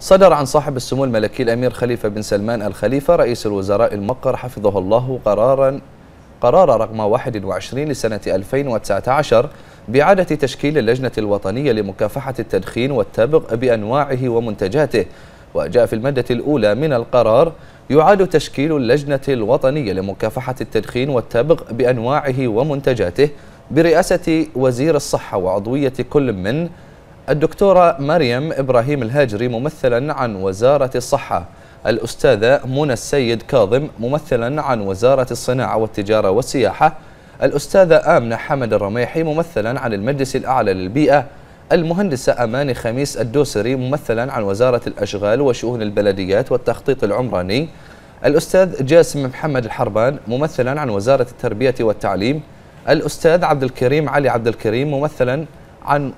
صدر عن صاحب السمو الملكي الأمير خليفة بن سلمان الخليفة رئيس الوزراء المقر حفظه الله قرارا قرار رقم 21 لسنة 2019 بإعادة تشكيل اللجنة الوطنية لمكافحة التدخين والتبغ بأنواعه ومنتجاته وجاء في المادة الأولى من القرار يعاد تشكيل اللجنة الوطنية لمكافحة التدخين والتبغ بأنواعه ومنتجاته برئاسة وزير الصحة وعضوية كل من الدكتورة مريم إبراهيم الهاجري ممثلا عن وزارة الصحة الأستاذة منى السيد كاظم ممثلا عن وزارة الصناعة والتجارة والسياحة الأستاذة آمنة حمد الرميحي ممثلا عن المجلس الأعلى للبيئة المهندسة أماني خميس الدوسري ممثلا عن وزارة الأشغال وشؤون البلديات والتخطيط العمراني الأستاذ جاسم محمد الحربان ممثلا عن وزارة التربية والتعليم الأستاذ عبد الكريم علي عبد الكريم ممثلا عن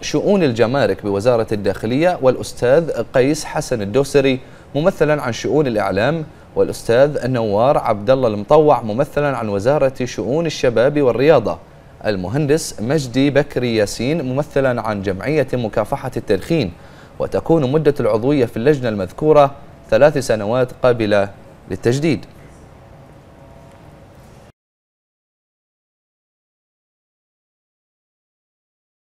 شؤون الجمارك بوزارة الداخلية والأستاذ قيس حسن الدوسري ممثلا عن شؤون الإعلام والأستاذ النوار عبد الله المطوع ممثلا عن وزارة شؤون الشباب والرياضة المهندس مجدي بكري ياسين ممثلا عن جمعية مكافحة التدخين وتكون مدة العضوية في اللجنة المذكورة ثلاث سنوات قابلة للتجديد